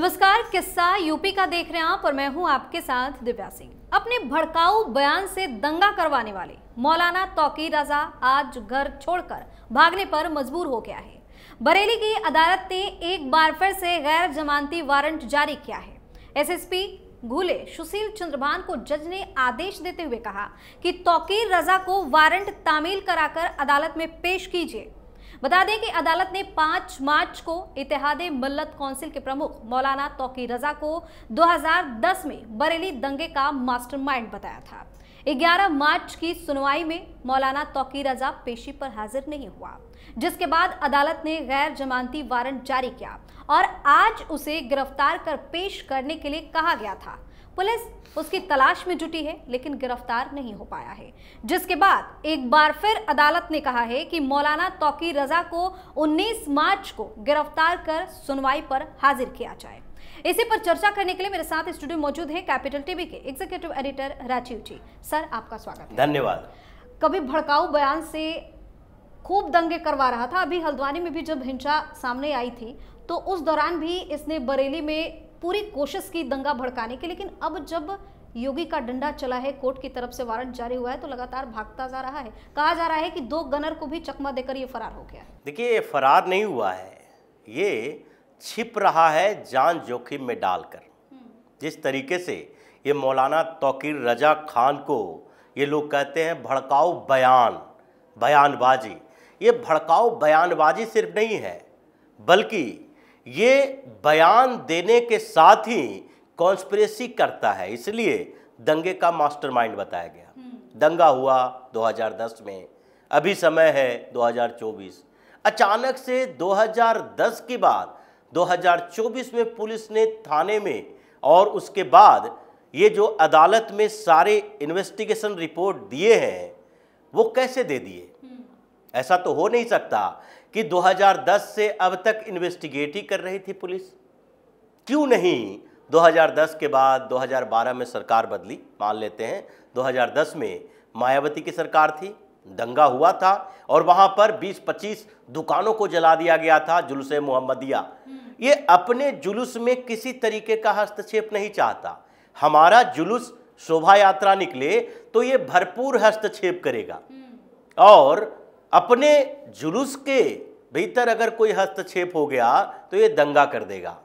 नमस्कार किस्सा यूपी का देख रहे हैं आप और मैं हूं आपके साथ दिव्या सिंह अपने भड़काऊ बयान से दंगा करवाने वाले मौलाना तौकीर रजा आज घर छोड़कर भागने पर मजबूर हो गया है बरेली की अदालत ने एक बार फिर से गैर जमानती वारंट जारी किया है एसएसपी घुले सुशील चंद्रभान को जज ने आदेश देते हुए कहा कि तौकीर रजा को वारंट तामील कराकर अदालत में पेश कीजिए बता दें कि अदालत ने 5 मार्च को इतिहाद मिल्लत काउंसिल के प्रमुख मौलाना तोकी रजा को 2010 में बरेली दंगे का मास्टरमाइंड बताया था 11 मार्च की सुनवाई में मौलाना तोकी रजा पेशी पर हाजिर नहीं हुआ जिसके बाद अदालत ने गैर जमानती वारंट जारी किया और आज उसे गिरफ्तार कर पेश करने के लिए कहा गया था पुलिस उसकी तलाश में जुटी है लेकिन गिरफ्तार नहीं हो पाया है जिसके बाद एक बार फिर अदालत ने कहा है कि मौलाना तोकी रजा को 19 मार्च को गिरफ्तार कर सुनवाई पर हाजिर किया जाए इसी पर चर्चा करने के लिए मेरे साथ स्टूडियो मौजूद है कैपिटल टीवी के executive editor Rajeev ji sir आपका स्वागत धन्यवाद कभी भड़काऊ बयान से खूब दंगे करवा रहा था अभी हल्द्वानी में भी जब हिंसा सामने आई थी तो उस दौरान भी इसने बरेली में पूरी कोशिश की दंगा भड़काने की लेकिन अब जब योगी का डंडा चला है कोर्ट की तरफ से वारंट जारी हुआ है तो लगातार भागता जा रहा है कहा जा रहा है कि दो गनर को भी चकमा देकर ये फरार हो गया देखिए ये फरार नहीं हुआ है ये छिप रहा है जान जोखिम में डालकर हम्म। जिस तरीके से ये मौलाना तोकीर रजा खान को ये लोग कहते हैं भड़काऊ बयान बयानबाजी ये भड़काऊ बयानबाजी सिर्फ नहीं है बल्कि ये बयान देने के साथ ही कॉन्स्परेसी करता है इसलिए दंगे का मास्टरमाइंड बताया गया हम्म। दंगा हुआ 2010 में अभी समय है 2024 अचानक से 2010 के बाद 2024 में पुलिस ने थाने में और उसके बाद ये जो अदालत में सारे इन्वेस्टिगेशन रिपोर्ट दिए हैं वो कैसे दे दिए हम्म। ऐसा तो हो नहीं सकता कि 2010 से अब तक इन्वेस्टिगेट ही कर रही थी पुलिस क्यों नहीं 2010 के बाद 2012 में सरकार बदली मान लेते हैं 2010 में मायावती की सरकार थी दंगा हुआ था और वहाँ पर 20-25 दुकानों को जला दिया गया था जुलूस मोहम्मदिया हम्म। ये अपने जुलूस में किसी तरीके का हस्तक्षेप नहीं चाहता हमारा जुलूस शोभा यात्रा निकले तो ये भरपूर हस्तक्षेप करेगा हम्म। और अपने जुलूस के भीतर अगर कोई हस्तक्षेप हो गया तो ये दंगा कर देगा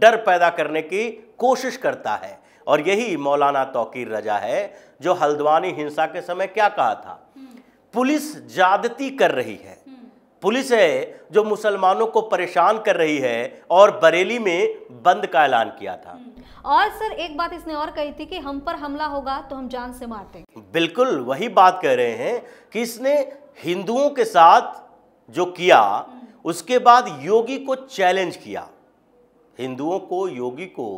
डर पैदा करने की कोशिश करता है और यही मौलाना तोकीर रजा है जो हल्द्वानी हिंसा के समय क्या कहा था हम्म। पुलिस ज्यादती कर रही है पुलिस है जो मुसलमानों को परेशान कर रही है और बरेली में बंद का ऐलान किया था हम्म। और सर एक बात इसने और कही थी कि हम पर हमला होगा तो हम जान से मारते बिल्कुल वही बात कह रहे हैं कि इसने हिंदुओं के साथ जो किया हम्म। उसके बाद योगी को चैलेंज किया हिंदुओं को योगी को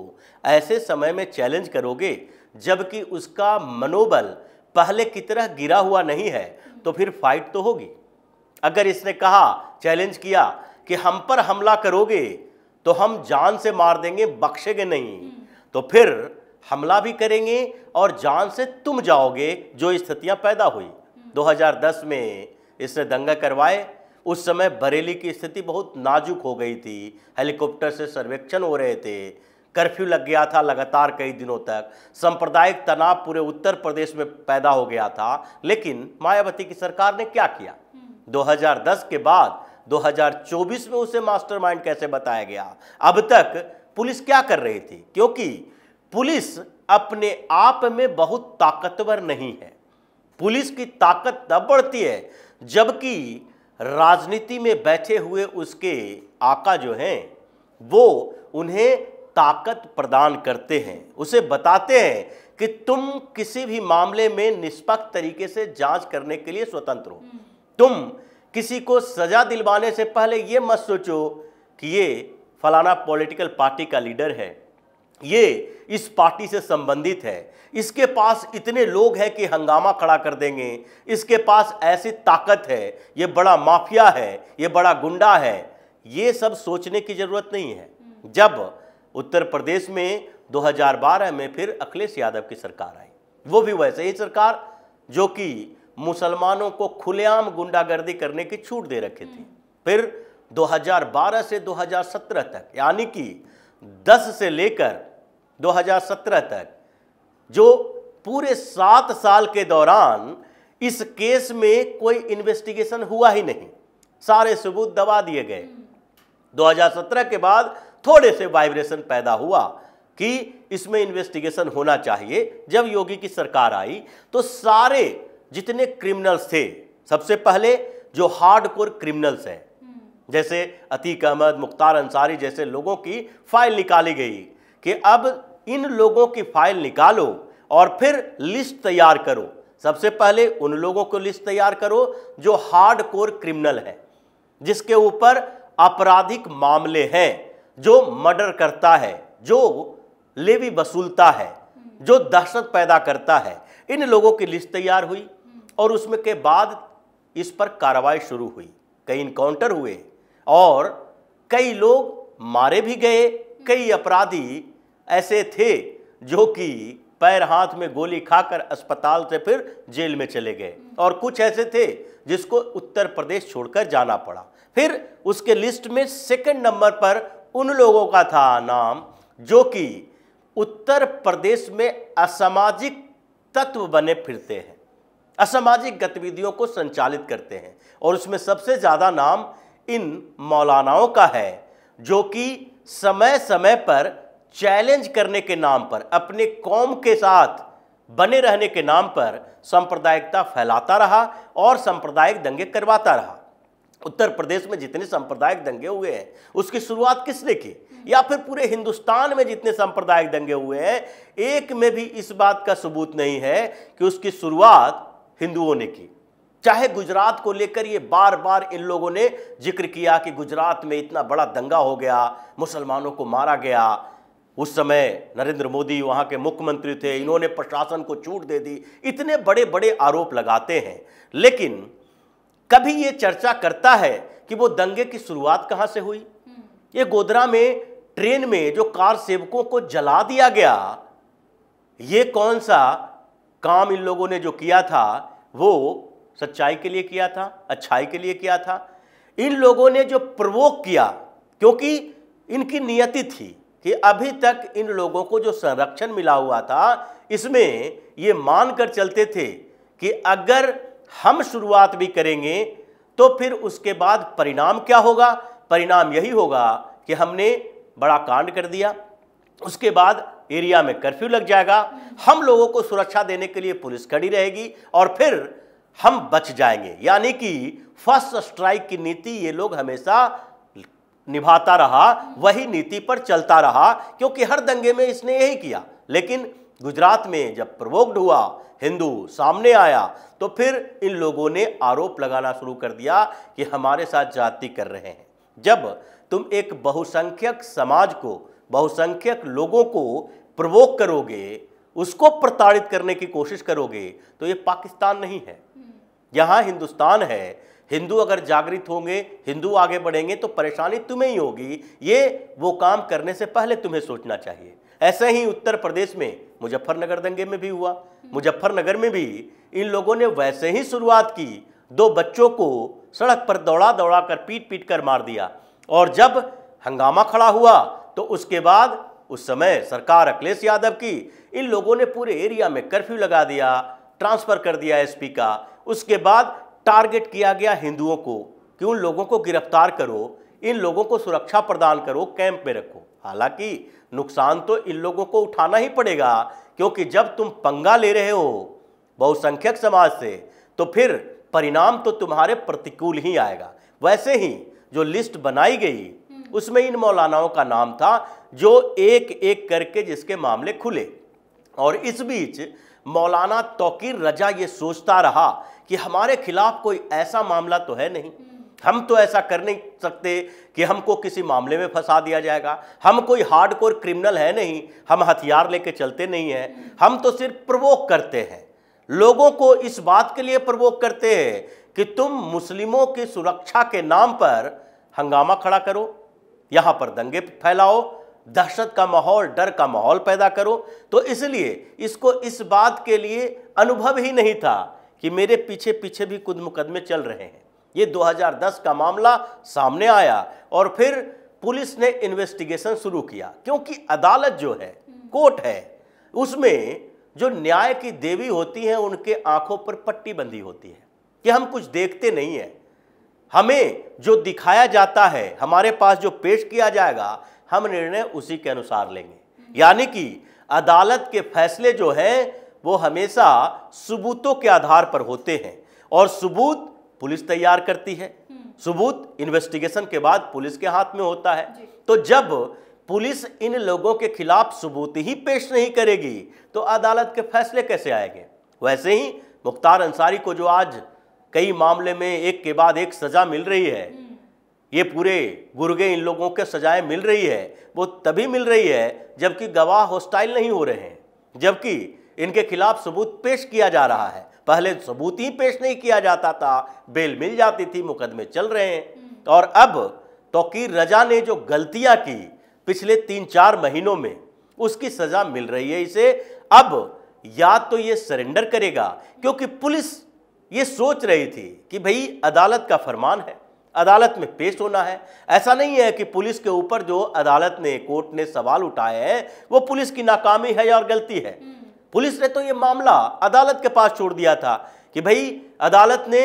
ऐसे समय में चैलेंज करोगे जबकि उसका मनोबल पहले की तरह गिरा हुआ नहीं है तो फिर फाइट तो होगी अगर इसने कहा चैलेंज किया कि हम पर हमला करोगे तो हम जान से मार देंगे बख्शेंगे नहीं हम्म। तो फिर हमला भी करेंगे और जान से तुम जाओगे जो स्थितियां पैदा हुई 2010 हम्म। में इसने दंगा करवाए उस समय बरेली की स्थिति बहुत नाजुक हो गई थी हेलीकॉप्टर से सर्वेक्षण हो रहे थे कर्फ्यू लग गया था लगातार कई दिनों तक सांप्रदायिक तनाव पूरे उत्तर प्रदेश में पैदा हो गया था लेकिन मायावती की सरकार ने क्या किया हम्म। 2010 के बाद 2024 में उसे मास्टरमाइंड कैसे बताया गया अब तक पुलिस क्या कर रही थी क्योंकि पुलिस अपने आप में बहुत ताकतवर नहीं है पुलिस की ताकत तब बढ़ती है जबकि राजनीति में बैठे हुए उसके आका जो हैं वो उन्हें ताकत प्रदान करते हैं उसे बताते हैं कि तुम किसी भी मामले में निष्पक्ष तरीके से जांच करने के लिए स्वतंत्र हो हम्म। तुम किसी को सज़ा दिलवाने से पहले ये मत सोचो कि ये फलाना पॉलिटिकल पार्टी का लीडर है ये इस पार्टी से संबंधित है इसके पास इतने लोग हैं कि हंगामा खड़ा कर देंगे इसके पास ऐसी ताकत है ये बड़ा माफिया है ये बड़ा गुंडा है ये सब सोचने की ज़रूरत नहीं है जब उत्तर प्रदेश में 2012 में फिर अखिलेश यादव की सरकार आई वो भी वैसे ही सरकार जो कि मुसलमानों को खुलेआम गुंडागर्दी करने की छूट दे रखी थी फिर 2012 से 2017 तक यानी कि 10 से लेकर 2017 तक जो पूरे सात साल के दौरान इस केस में कोई इन्वेस्टिगेशन हुआ ही नहीं सारे सबूत दबा दिए गए 2017 के बाद थोड़े से वाइब्रेशन पैदा हुआ कि इसमें इन्वेस्टिगेशन होना चाहिए जब योगी की सरकार आई तो सारे जितने क्रिमिनल्स थे सबसे पहले जो हार्ड कोर क्रिमिनल्स हैं हम्म। जैसे अतीक अहमद मुख्तार अंसारी जैसे लोगों की फाइल निकाली गई कि अब इन लोगों की फाइल निकालो और फिर लिस्ट तैयार करो सबसे पहले उन लोगों को लिस्ट तैयार करो जो हार्ड कोर क्रिमिनल है जिसके ऊपर आपराधिक मामले हैं जो मर्डर करता है जो लेवी वसूलता है हम्म। जो दहशत पैदा करता है इन लोगों की लिस्ट तैयार हुई और उसमें के बाद इस पर कार्रवाई शुरू हुई कई इनकाउंटर हुए और कई लोग मारे भी गए कई अपराधी ऐसे थे जो कि पैर हाथ में गोली खाकर अस्पताल से फिर जेल में चले गए और कुछ ऐसे थे जिसको उत्तर प्रदेश छोड़कर जाना पड़ा फिर उसके लिस्ट में सेकंड नंबर पर उन लोगों का था नाम जो कि उत्तर प्रदेश में असामाजिक तत्व बने फिरते हैं असामाजिक गतिविधियों को संचालित करते हैं और उसमें सबसे ज़्यादा नाम इन मौलानाओं का है जो कि समय समय पर चैलेंज करने के नाम पर अपने कौम के साथ बने रहने के नाम पर सांप्रदायिकता फैलाता रहा और सांप्रदायिक दंगे करवाता रहा उत्तर प्रदेश में जितने सांप्रदायिक दंगे हुए हैं उसकी शुरुआत किसने की या फिर पूरे हिंदुस्तान में जितने सांप्रदायिक दंगे हुए हैं एक में भी इस बात का सबूत नहीं है कि उसकी शुरुआत हिंदुओं ने की चाहे गुजरात को लेकर ये बार बार इन लोगों ने जिक्र किया कि गुजरात में इतना बड़ा दंगा हो गया मुसलमानों को मारा गया उस समय नरेंद्र मोदी वहाँ के मुख्यमंत्री थे इन्होंने प्रशासन को छूट दे दी इतने बड़े बड़े आरोप लगाते हैं लेकिन कभी ये चर्चा करता है कि वो दंगे की शुरुआत कहाँ से हुई ये गोधरा में ट्रेन में जो कार सेवकों को जला दिया गया ये कौन सा काम इन लोगों ने जो किया था वो सच्चाई के लिए किया था अच्छाई के लिए किया था इन लोगों ने जो प्रवोक किया क्योंकि इनकी नियति थी कि अभी तक इन लोगों को जो संरक्षण मिला हुआ था इसमें ये मानकर चलते थे कि अगर हम शुरुआत भी करेंगे तो फिर उसके बाद परिणाम क्या होगा परिणाम यही होगा कि हमने बड़ा कांड कर दिया उसके बाद एरिया में कर्फ्यू लग जाएगा हम लोगों को सुरक्षा देने के लिए पुलिस खड़ी रहेगी और फिर हम बच जाएंगे यानी कि फर्स्ट स्ट्राइक की नीति ये लोग हमेशा निभाता रहा वही नीति पर चलता रहा क्योंकि हर दंगे में इसने यही किया लेकिन गुजरात में जब प्रवोक्ड हुआ हिंदू सामने आया तो फिर इन लोगों ने आरोप लगाना शुरू कर दिया कि हमारे साथ जाति कर रहे हैं जब तुम एक बहुसंख्यक समाज को बहुसंख्यक लोगों को प्रवोक करोगे उसको प्रताड़ित करने की कोशिश करोगे तो ये पाकिस्तान नहीं है हम्म। यहाँ हिंदुस्तान है हिंदू अगर जागृत होंगे हिंदू आगे बढ़ेंगे तो परेशानी तुम्हें ही होगी ये वो काम करने से पहले तुम्हें सोचना चाहिए ऐसे ही उत्तर प्रदेश में मुजफ्फरनगर दंगे में भी हुआ हम्म। मुजफ्फरनगर में भी इन लोगों ने वैसे ही शुरुआत की दो बच्चों को सड़क पर दौड़ा दौड़ा कर पीट पीट कर मार दिया और जब हंगामा खड़ा हुआ तो उसके बाद उस समय सरकार अखिलेश यादव की इन लोगों ने पूरे एरिया में कर्फ्यू लगा दिया ट्रांसफ़र कर दिया एसपी का उसके बाद टारगेट किया गया हिंदुओं को कि उन लोगों को गिरफ्तार करो इन लोगों को सुरक्षा प्रदान करो कैंप में रखो हालांकि नुकसान तो इन लोगों को उठाना ही पड़ेगा क्योंकि जब तुम पंगा ले रहे हो बहुसंख्यक समाज से तो फिर परिणाम तो तुम्हारे प्रतिकूल ही आएगा वैसे ही जो लिस्ट बनाई गई उसमें इन मौलानाओं का नाम था जो एक एक करके जिसके मामले खुले और इस बीच मौलाना तोकीर रजा ये सोचता रहा कि हमारे खिलाफ कोई ऐसा मामला तो है नहीं हम तो ऐसा कर नहीं सकते कि हमको किसी मामले में फंसा दिया जाएगा हम कोई हार्डकोर क्रिमिनल है नहीं हम हथियार लेके चलते नहीं हैं हम तो सिर्फ प्रवोक करते हैं लोगों को इस बात के लिए प्रवोक करते हैं कि तुम मुस्लिमों की सुरक्षा के नाम पर हंगामा खड़ा करो यहां पर दंगे फैलाओ दहशत का माहौल डर का माहौल पैदा करो तो इसलिए इसको इस बात के लिए अनुभव ही नहीं था कि मेरे पीछे पीछे भी कुछ मुकदमे चल रहे हैं ये 2010 का मामला सामने आया और फिर पुलिस ने इन्वेस्टिगेशन शुरू किया क्योंकि अदालत जो है कोर्ट है उसमें जो न्याय की देवी होती है उनके आंखों पर पट्टी बंधी होती है कि हम कुछ देखते नहीं हैं हमें जो दिखाया जाता है हमारे पास जो पेश किया जाएगा हम निर्णय उसी के अनुसार लेंगे यानी कि अदालत के फैसले जो हैं वो हमेशा सबूतों के आधार पर होते हैं और सबूत पुलिस तैयार करती है सबूत इन्वेस्टिगेशन के बाद पुलिस के हाथ में होता है तो जब पुलिस इन लोगों के खिलाफ सबूत ही पेश नहीं करेगी तो अदालत के फैसले कैसे आएंगे वैसे ही मुख्तार अंसारी को जो आज कई मामले में एक के बाद एक सज़ा मिल रही है हम्म। ये पूरे गुर्गे इन लोगों के सजाएं मिल रही है वो तभी मिल रही है जबकि गवाह होस्टाइल नहीं हो रहे हैं जबकि इनके खिलाफ सबूत पेश किया जा रहा है पहले सबूत ही पेश नहीं किया जाता था बेल मिल जाती थी मुकदमे चल रहे हैं हम्म। और अब तोकीर रजा ने जो गलतियाँ की पिछले तीन चार महीनों में उसकी सज़ा मिल रही है इसे अब या तो ये सरेंडर करेगा क्योंकि पुलिस ये सोच रही थी कि भाई अदालत का फरमान है अदालत में पेश होना है ऐसा नहीं है कि पुलिस के ऊपर जो अदालत ने कोर्ट ने सवाल उठाए हैं वो पुलिस की नाकामी है या गलती है हम्म। पुलिस ने तो ये मामला अदालत के पास छोड़ दिया था कि भाई अदालत ने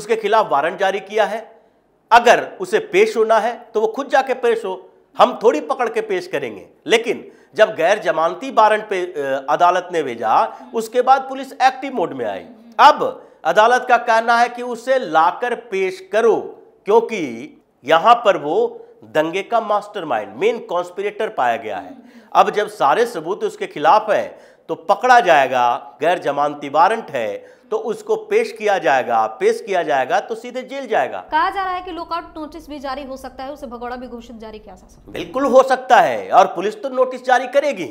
उसके खिलाफ वारंट जारी किया है अगर उसे पेश होना है तो वो खुद जाके पेश हो हम थोड़ी पकड़ के पेश करेंगे लेकिन जब गैर जमानती वारंट पे अदालत ने भेजा हम्म। उसके बाद पुलिस एक्टिव मोड में आई हम्म। अब अदालत का कहना है कि उसे लाकर पेश करो क्योंकि यहां पर वो दंगे का मास्टरमाइंड मेन कॉन्स्पिरेटर पाया गया है अब जब सारे सबूत उसके खिलाफ है तो पकड़ा जाएगा गैर जमानती वारंट है तो उसको पेश किया जाएगा पेश किया जाएगा तो सीधे जेल जाएगा कहा जा रहा है कि लुकआउट नोटिस भी जारी हो सकता है उसे भगोड़ा भी घोषित जारी किया जा सकता है बिल्कुल हो सकता है और पुलिस तो नोटिस जारी करेगी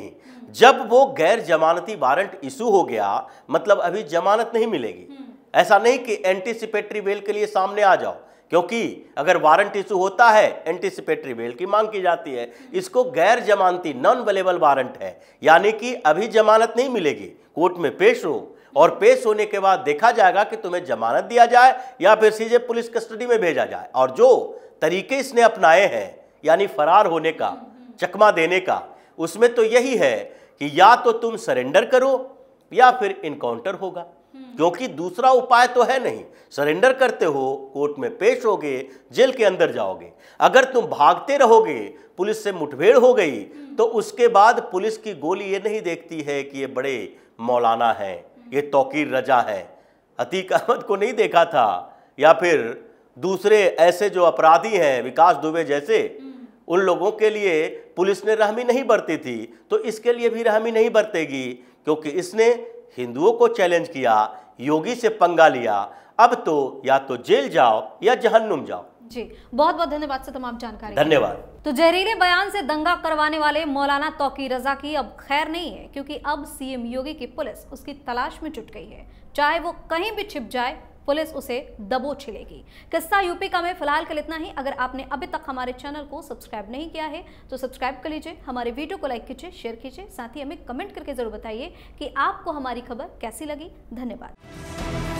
जब वो गैर जमानती वारंट इशू हो गया मतलब अभी जमानत नहीं मिलेगी ऐसा नहीं कि एंटीसिपेटरी बेल के लिए सामने आ जाओ क्योंकि अगर वारंट इशू होता है एंटीसिपेटरी बेल की मांग की जाती है इसको गैर जमानती नॉन वेलेबल वारंट है यानी कि अभी जमानत नहीं मिलेगी कोर्ट में पेश हो और पेश होने के बाद देखा जाएगा कि तुम्हें जमानत दिया जाए या फिर सीधे पुलिस कस्टडी में भेजा जाए और जो तरीके इसने अपनाए हैं यानी फरार होने का चकमा देने का उसमें तो यही है कि या तो तुम सरेंडर करो या फिर इनकाउंटर होगा क्योंकि दूसरा उपाय तो है नहीं सरेंडर करते हो कोर्ट में पेश होगे जेल के अंदर जाओगे अगर तुम भागते रहोगे पुलिस से मुठभेड़ हो गई हम्म। तो उसके बाद पुलिस की गोली ये नहीं देखती है कि ये बड़े मौलाना हैं ये तोकीर रजा है अतीक अहमद को नहीं देखा था या फिर दूसरे ऐसे जो अपराधी हैं विकास दुबे जैसे हम्म। उन लोगों के लिए पुलिस ने रहमी नहीं बरती थी तो इसके लिए भी रहमी नहीं बरतेगी क्योंकि इसने हिंदुओं को चैलेंज किया योगी से पंगा लिया अब तो या तो जेल जाओ या जहन्नुम जाओ जी बहुत बहुत धन्यवाद से तमाम जानकारी धन्यवाद तो जहरीले बयान से दंगा करवाने वाले मौलाना तोकी रजा की अब खैर नहीं है क्योंकि अब सीएम योगी की पुलिस उसकी तलाश में जुट गई है चाहे वो कहीं भी छिप जाए पुलिस उसे दबोच लेगी किस्सा यूपी का में फिलहाल कल इतना ही अगर आपने अभी तक हमारे चैनल को सब्सक्राइब नहीं किया है तो सब्सक्राइब कर लीजिए हमारे वीडियो को लाइक कीजिए शेयर कीजिए साथ ही हमें कमेंट करके जरूर बताइए कि आपको हमारी खबर कैसी लगी धन्यवाद